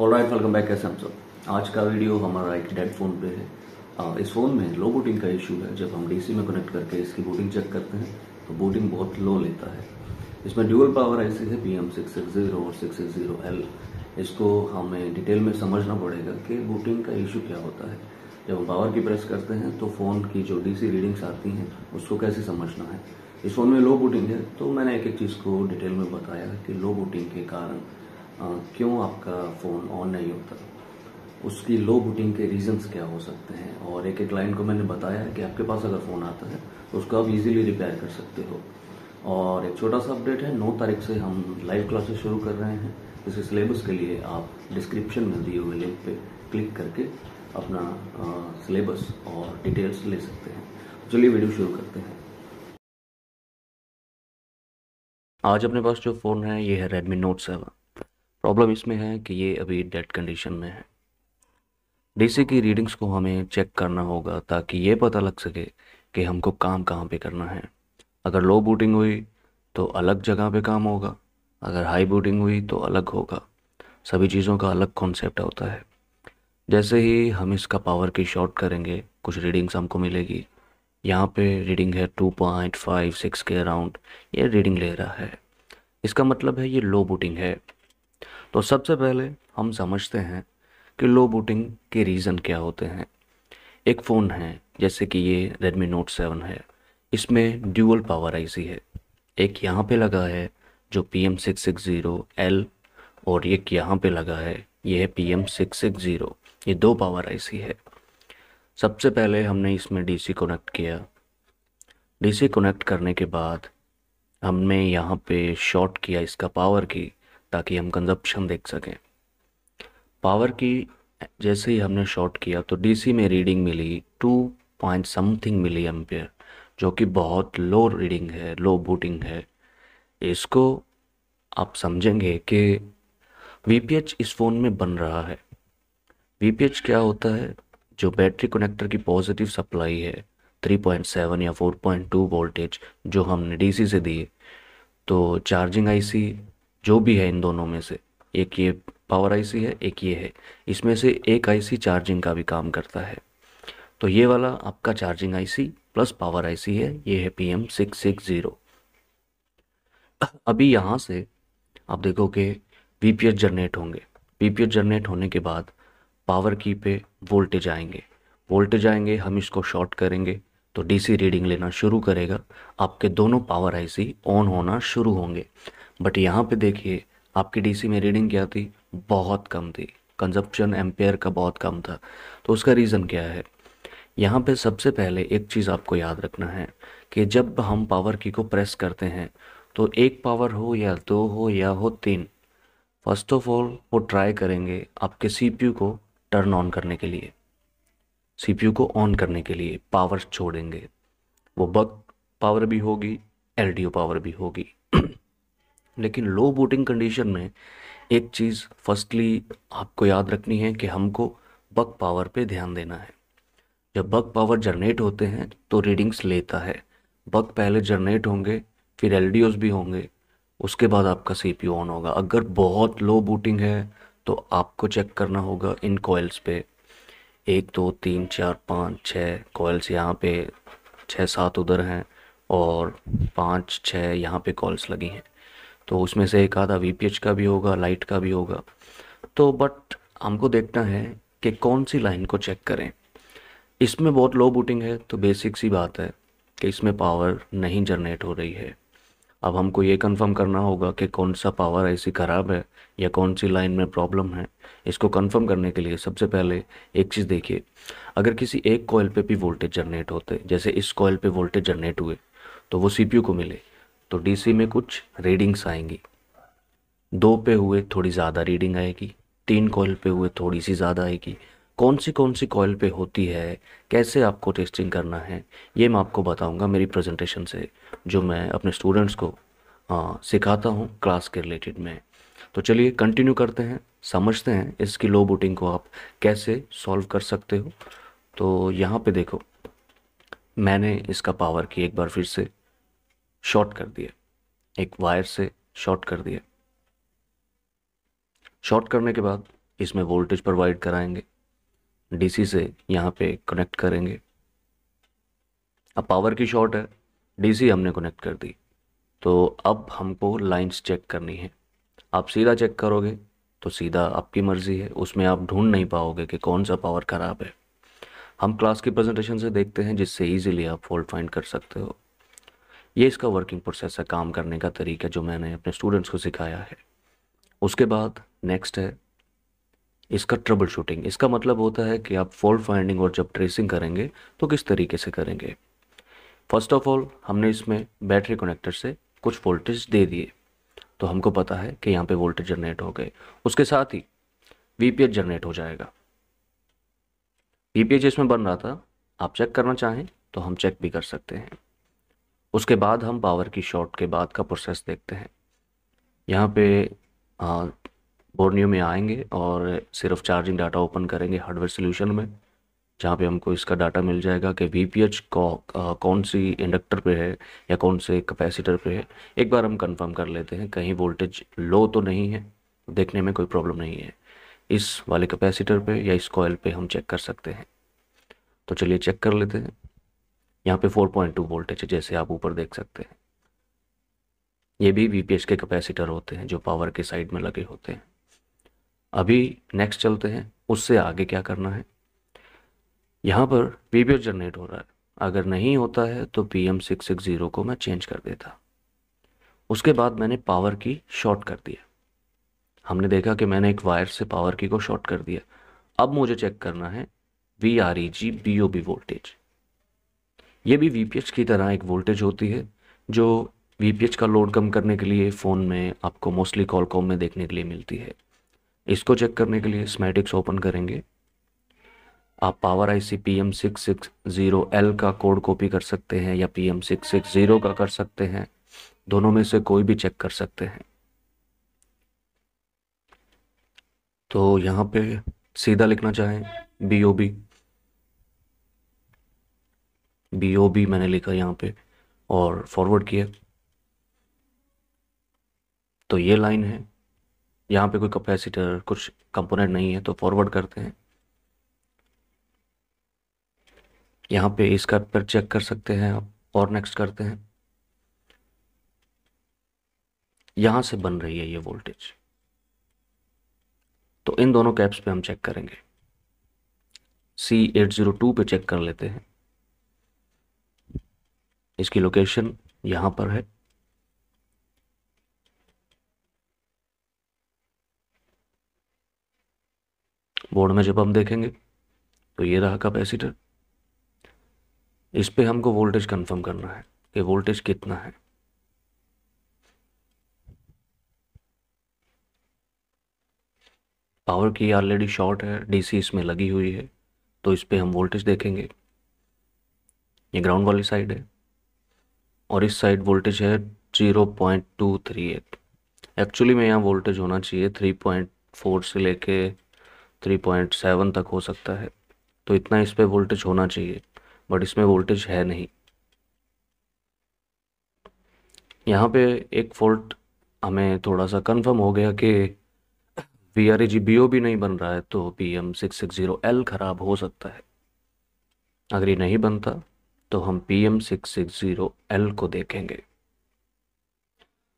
all right welcome back कैसे हम सब आज का वीडियो हमारा एक डेड फ़ोन पे है आ, इस फ़ोन में लो बूटिंग का इशू है जब हम डीसी में कनेक्ट करके इसकी बूटिंग चेक करते हैं तो बूटिंग बहुत लो लेता है इसमें ड्यूअल पावर आईसी है P M six six zero और सिक्स सिक्स जीरो एल इसको हमें डिटेल में समझना पड़ेगा कि बूटिंग का इशू क्या होता है जब हम पावर की प्रेस करते हैं तो फ़ोन की जो डीसी रीडिंग्स आती हैं उसको कैसे समझना है इस फ़ोन में लो बूटिंग है तो मैंने एक एक चीज़ को डिटेल में बताया कि लो बूटिंग के कारण क्यों आपका फ़ोन ऑन नहीं होता उसकी लो बुटिंग के रीजंस क्या हो सकते हैं और एक एक क्लाइंट को मैंने बताया कि आपके पास अगर फ़ोन आता है तो उसको आप इजीली रिपेयर कर सकते हो और एक छोटा सा अपडेट है नौ तारीख से हम लाइव क्लासेस शुरू कर रहे हैं इस सिलेबस के लिए आप डिस्क्रिप्शन में दिए हुए लिंक पे क्लिक करके अपना सिलेबस और डिटेल्स ले सकते हैं चलिए वीडियो शुरू करते हैं आज अपने पास जो फ़ोन है ये है रेडमी नोट सेवन प्रॉब्लम इसमें है कि ये अभी डेड कंडीशन में है डीसी की रीडिंग्स को हमें चेक करना होगा ताकि ये पता लग सके कि हमको काम कहाँ पे करना है अगर लो बूटिंग हुई तो अलग जगह पे काम होगा अगर हाई बूटिंग हुई तो अलग होगा सभी चीज़ों का अलग कॉन्सेप्ट होता है जैसे ही हम इसका पावर की शॉर्ट करेंगे कुछ रीडिंग्स हमको मिलेगी यहाँ पे रीडिंग है टू पॉइंट फाइव सिक्स के अराउंड ये रीडिंग ले रहा है इसका मतलब है ये लो बूटिंग है तो सबसे पहले हम समझते हैं कि लो बूटिंग के रीज़न क्या होते हैं एक फ़ोन है जैसे कि ये Redmi Note 7 है इसमें ड्यूअल पावर आईसी है एक यहाँ पे लगा है जो P M six six zero L और एक यहाँ पे लगा है ये है P M six six zero ये दो पावर आईसी है सबसे पहले हमने इसमें डीसी कनेक्ट किया डीसी कनेक्ट करने के बाद हमने यहाँ पे शॉर्ट किया इसका पावर की ताकि हम कंजप्शन देख सकें पावर की जैसे ही हमने शॉर्ट किया तो डीसी में रीडिंग मिली two point something milliampere जो कि बहुत लो रीडिंग है लो बूटिंग है इसको आप समझेंगे कि वी इस फ़ोन में बन रहा है वी क्या होता है जो बैटरी कनेक्टर की पॉजिटिव सप्लाई है 3.7 या 4.2 वोल्टेज जो हमने डीसी से दिए तो चार्जिंग आईसी जो भी है इन दोनों में से एक ये पावर आईसी है एक ये है इसमें से एक आईसी चार्जिंग का भी काम करता है तो ये वाला आपका charging IC plus power IC है ये है P M six six zero अभी यहाँ से आप देखो कि वी पी जनरेट होंगे वी जनरेट होने के बाद पावर की पे वोल्टेज आएंगे वोल्टेज आएंगे हम इसको शॉर्ट करेंगे तो डीसी रीडिंग लेना शुरू करेगा आपके दोनों पावर आईसी ऑन होना शुरू होंगे बट यहाँ पे देखिए आपकी डीसी में रीडिंग क्या थी बहुत कम थी कंजप्शन एम्पेयर का बहुत कम था तो उसका रीज़न क्या है यहाँ पे सबसे पहले एक चीज़ आपको याद रखना है कि जब हम पावर की को प्रेस करते हैं तो एक पावर हो या दो हो या हो तीन फर्स्ट ऑफ ऑल वो ट्राई करेंगे आपके सीपीयू को टर्न ऑन करने के लिए सीपीयू को ऑन करने के लिए पावर छोड़ेंगे वो बग पावर भी होगी एलडीओ पावर भी होगी लेकिन लो बूटिंग कंडीशन में एक चीज़ फर्स्टली आपको याद रखनी है कि हमको बक पावर पे ध्यान देना है जब बक पावर जनरेट होते हैं तो रीडिंग्स लेता है बक पहले जनरेट होंगे फिर एल भी होंगे उसके बाद आपका सी ऑन होगा अगर बहुत लो बूटिंग है तो आपको चेक करना होगा इन कोयल्स पे एक दो तीन चार पाँच छः कोयल्स यहाँ पे छः सात उधर हैं और पाँच छः यहाँ पे कॉल्स लगी हैं तो उसमें से एक आधा वी का भी होगा लाइट का भी होगा तो बट हमको देखना है कि कौन सी लाइन को चेक करें इसमें बहुत लो बूटिंग है तो बेसिक सी बात है कि इसमें पावर नहीं जनरेट हो रही है अब हमको ये कंफर्म करना होगा कि कौन सा पावर ऐसी ख़राब है या कौन सी लाइन में प्रॉब्लम है इसको कंफर्म करने के लिए सबसे पहले एक चीज़ देखिए अगर किसी एक कॉयल पे भी वोल्टेज जनरेट होते जैसे इस कॉयल पे वोल्टेज जनरेट हुए तो वो सीपीयू को मिले तो डीसी में कुछ रीडिंग्स आएंगी दो पे हुए थोड़ी ज़्यादा रीडिंग आएगी तीन कॉयल पे हुए थोड़ी सी ज़्यादा आएगी कौन सी कौन सी कॉयल पे होती है कैसे आपको टेस्टिंग करना है ये मैं आपको बताऊंगा मेरी प्रेजेंटेशन से जो मैं अपने स्टूडेंट्स को आ, सिखाता हूँ क्लास के रिलेटेड में तो चलिए कंटिन्यू करते हैं समझते हैं इसकी लो बूटिंग को आप कैसे सॉल्व कर सकते हो तो यहाँ पे देखो मैंने इसका पावर की एक बार फिर से शॉर्ट कर दिए एक वायर से शॉर्ट कर दिए शॉर्ट करने के बाद इसमें वोल्टेज प्रोवाइड कराएंगे डीसी से यहाँ पे कनेक्ट करेंगे अब पावर की शॉर्ट है डीसी हमने कनेक्ट कर दी तो अब हमको लाइंस चेक करनी है आप सीधा चेक करोगे तो सीधा आपकी मर्ज़ी है उसमें आप ढूंढ नहीं पाओगे कि कौन सा पावर ख़राब है हम क्लास की प्रेजेंटेशन से देखते हैं जिससे इजीली आप फॉल्ट फाइंड कर सकते हो ये इसका वर्किंग प्रोसेस है काम करने का तरीका जो मैंने अपने स्टूडेंट्स को सिखाया है उसके बाद नेक्स्ट है इसका ट्रबल शूटिंग इसका मतलब होता है कि आप फॉल्ट फाइंडिंग और जब ट्रेसिंग करेंगे तो किस तरीके से करेंगे फर्स्ट ऑफ ऑल हमने इसमें बैटरी कनेक्टर से कुछ वोल्टेज दे दिए तो हमको पता है कि यहाँ पे वोल्टेज जनरेट हो गए उसके साथ ही वीपीएच जनरेट हो जाएगा वीपीएच इसमें बन रहा था आप चेक करना चाहें तो हम चेक भी कर सकते हैं उसके बाद हम पावर की शॉट के बाद का प्रोसेस देखते हैं यहाँ पे बोर्नियो में आएंगे और सिर्फ चार्जिंग डाटा ओपन करेंगे हार्डवेयर सोल्यूशन में जहाँ पे हमको इसका डाटा मिल जाएगा कि वी पी एच कौन सी इंडक्टर पे है या कौन से कैपेसिटर पे है एक बार हम कंफर्म कर लेते हैं कहीं वोल्टेज लो तो नहीं है देखने में कोई प्रॉब्लम नहीं है इस वाले कैपेसिटर पे या इस कॉयल पे हम चेक कर सकते हैं तो चलिए चेक कर लेते हैं यहाँ पे 4.2 वोल्टेज है जैसे आप ऊपर देख सकते हैं ये भी वी के कैपेसिटर होते हैं जो पावर के साइड में लगे होते हैं अभी नेक्स्ट चलते हैं उससे आगे क्या करना है यहाँ पर वी जनरेट हो रहा है अगर नहीं होता है तो P M six six zero को मैं चेंज कर देता उसके बाद मैंने पावर की शॉर्ट कर दिया हमने देखा कि मैंने एक वायर से पावर की को शॉर्ट कर दिया अब मुझे चेक करना है V R E G B O B voltage ये भी वी की तरह एक वोल्टेज होती है जो वी का लोड कम करने के लिए फ़ोन में आपको मोस्टली कॉलकॉम में देखने के लिए मिलती है इसको चेक करने के लिए स्मेटिक्स ओपन करेंगे आप power I C P M six six zero L का कोड कॉपी कर सकते हैं या P M six six zero का कर सकते हैं दोनों में से कोई भी चेक कर सकते हैं तो यहाँ पे सीधा लिखना चाहें B O B B O B मैंने लिखा यहाँ पे और फॉरवर्ड किया तो ये लाइन है यहाँ पे कोई कैपेसिटर कुछ कंपोनेंट नहीं है तो फॉरवर्ड करते हैं यहाँ पे इसका पर चेक कर सकते हैं आप और नेक्स्ट करते हैं यहाँ से बन रही है ये वोल्टेज तो इन दोनों कैप्स पे हम चेक करेंगे C802 पे चेक कर लेते हैं इसकी लोकेशन यहां पर है बोर्ड में जब हम देखेंगे तो ये रहा कैपेसिटर इस पे हमको वोल्टेज कंफर्म करना है कि वोल्टेज कितना है पावर की ऑलरेडी शॉर्ट है डीसी इसमें लगी हुई है तो इस पर हम वोल्टेज देखेंगे ये ग्राउंड वाली साइड है और इस साइड वोल्टेज है zero point two three eight actually में यहाँ वोल्टेज होना चाहिए थ्री पॉइंट फोर से लेके थ्री पॉइंट सेवन तक हो सकता है तो इतना इस पर वोल्टेज होना चाहिए बट इसमें वोल्टेज है नहीं यहाँ पे एक फॉल्ट हमें थोड़ा सा कंफर्म हो गया कि वी आर बी ओ भी नहीं बन रहा है तो P M six six zero L खराब हो सकता है अगर ये नहीं बनता तो हम P M six six zero L को देखेंगे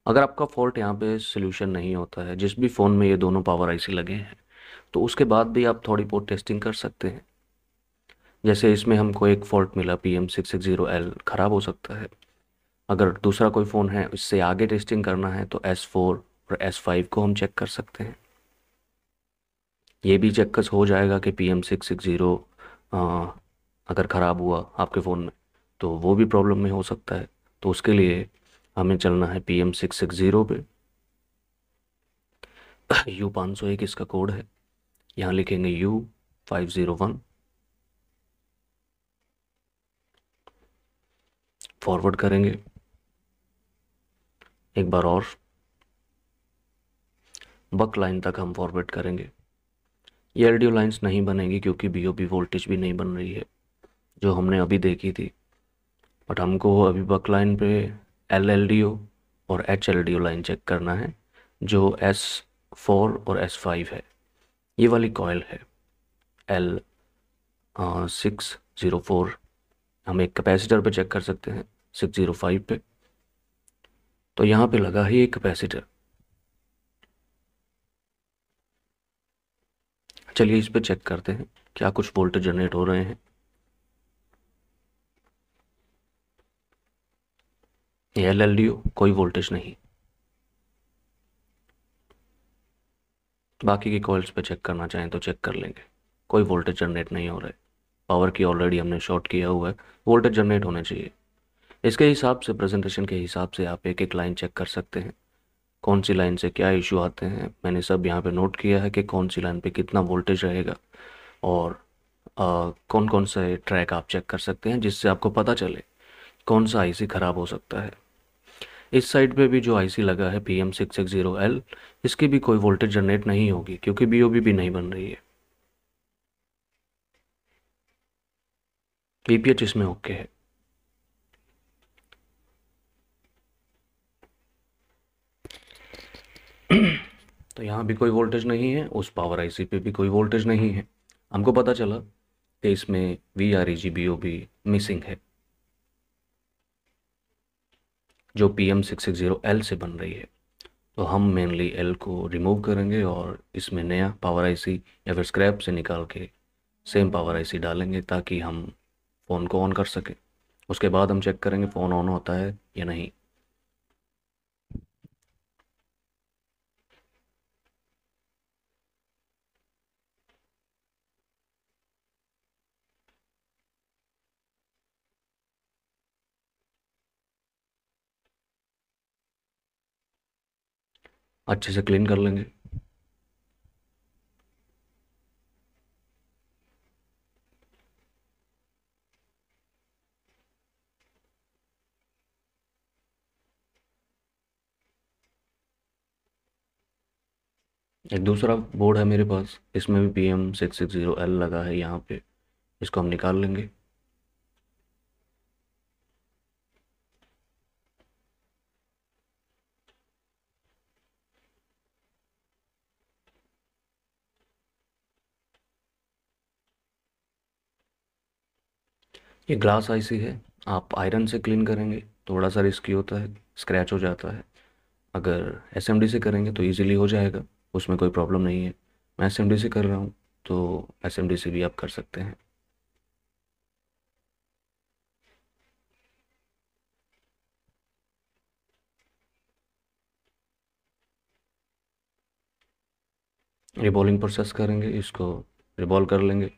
अगर आपका फॉल्ट यहाँ पे सोल्यूशन नहीं होता है जिस भी फ़ोन में ये दोनों पावर आईसी लगे हैं तो उसके बाद भी आप थोड़ी बहुत टेस्टिंग कर सकते हैं जैसे इसमें हमको एक फॉल्ट मिला P M six six zero L ख़राब हो सकता है अगर दूसरा कोई फ़ोन है इससे आगे टेस्टिंग करना है तो एस फोर और एस फाइव को हम चेक कर सकते हैं ये भी चेक हो जाएगा कि P M six six zero अगर ख़राब हुआ आपके फ़ोन में तो वो भी प्रॉब्लम में हो सकता है तो उसके लिए हमें चलना है P M six six zero पे यू पाँच सौ एक इसका कोड है यहाँ लिखेंगे U five zero one forward करेंगे एक बार और बक लाइन तक हम फॉरवर्ड करेंगे ये एल लाइंस नहीं बनेंगी क्योंकि बी वोल्टेज भी नहीं बन रही है जो हमने अभी देखी थी बट हमको अभी बक लाइन पे एल एल डी ओ और H L D O line check करना है जो एस फोर और एस फाइव है ये वाली कॉयल है एल सिक्स ज़ीरो फोर हम एक कैपेसिटर पे चेक कर सकते हैं सिक्स ज़ीरो फाइव पे तो यहाँ पे लगा ही एक कैपेसिटर चलिए इस पे चेक करते हैं क्या कुछ वोल्टेज जनरेट हो रहे हैं एल एल डी कोई वोल्टेज नहीं बाकी की कॉल्स पे चेक करना चाहें तो चेक कर लेंगे कोई वोल्टेज जनरेट नहीं हो रहा है पावर की ऑलरेडी हमने शॉर्ट किया हुआ है वोल्टेज जनरेट होने चाहिए इसके हिसाब से प्रेजेंटेशन के हिसाब से आप एक एक लाइन चेक कर सकते हैं कौन सी लाइन से क्या इशू आते हैं मैंने सब यहाँ पे नोट किया है कि कौन सी लाइन पे कितना वोल्टेज रहेगा और आ, कौन कौन से ट्रैक आप चेक कर सकते हैं जिससे आपको पता चले कौन सा आईसी ख़राब हो सकता है इस साइड पे भी जो आईसी लगा है P M six six zero L इसकी भी कोई वोल्टेज जनरेट नहीं होगी क्योंकि बी भी नहीं बन रही है बीपीएच इसमें ओके है तो यहाँ भी कोई वोल्टेज नहीं है उस पावर आईसी पे भी कोई वोल्टेज नहीं है हमको पता चला कि इसमें V R E G B O B missing है जो P M six six zero L से बन रही है तो हम मेनली एल को रिमूव करेंगे और इसमें नया पावर आईसी या फिर स्क्रैप से निकाल के सेम पावर आईसी डालेंगे ताकि हम फ़ोन को ऑन कर सकें उसके बाद हम चेक करेंगे फ़ोन ऑन होता है या नहीं अच्छे से क्लीन कर लेंगे एक दूसरा बोर्ड है मेरे पास इसमें भी P M six six zero L लगा है यहाँ पे इसको हम निकाल लेंगे ये ग्लास आईसी है आप आयरन से क्लीन करेंगे थोड़ा सा रिस्की होता है स्क्रैच हो जाता है अगर एस से करेंगे तो ईजिली हो जाएगा उसमें कोई प्रॉब्लम नहीं है मैं एस से कर रहा हूँ तो एस से भी आप कर सकते हैं रिबॉलिंग प्रोसेस करेंगे इसको रिबॉल कर लेंगे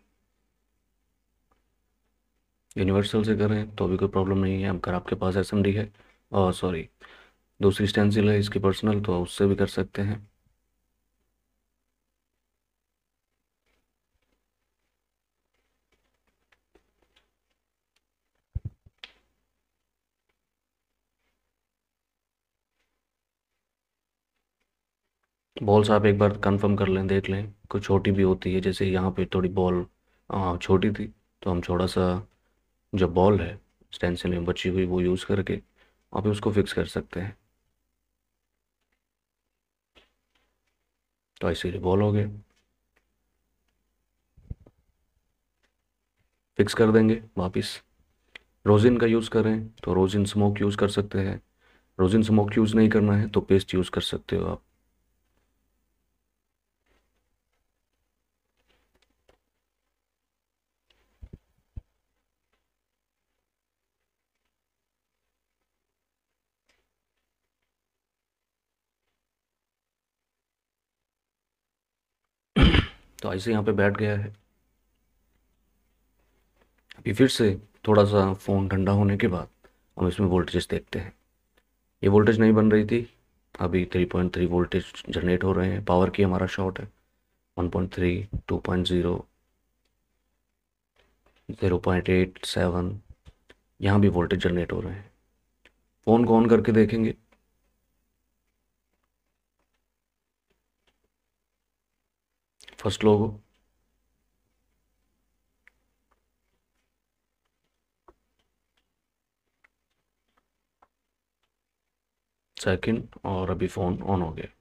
यूनिवर्सल से करें तो भी कोई प्रॉब्लम नहीं है अगर आपके पास एस है और सॉरी दूसरी स्टेंसिल है इसकी पर्सनल तो उससे भी कर सकते हैं बॉल्स आप एक बार कंफर्म कर लें देख लें कुछ छोटी भी होती है जैसे यहाँ पे थोड़ी बॉल छोटी थी तो हम छोटा सा जो बॉल है स्टेंसिल में बची हुई वो यूज़ करके आप उसको फिक्स कर सकते हैं तो ऐसे बॉल हो गए फिक्स कर देंगे वापस रोजिन का यूज़ करें तो रोजिन स्मोक यूज़ कर सकते हैं रोजिन स्मोक यूज़ नहीं करना है तो पेस्ट यूज़ कर सकते हो आप तो ऐसे यहाँ पे बैठ गया है अभी फिर से थोड़ा सा फ़ोन ठंडा होने के बाद हम इसमें वोल्टेजेस देखते हैं ये वोल्टेज नहीं बन रही थी अभी three point three voltage generate हो रहे हैं पावर की हमारा शॉर्ट है one point three two point zero zero point eight seven यहाँ भी वोल्टेज जनरेट हो रहे हैं फ़ोन को ऑन करके देखेंगे फसलों को सेकंड और अभी फ़ोन ऑन हो गया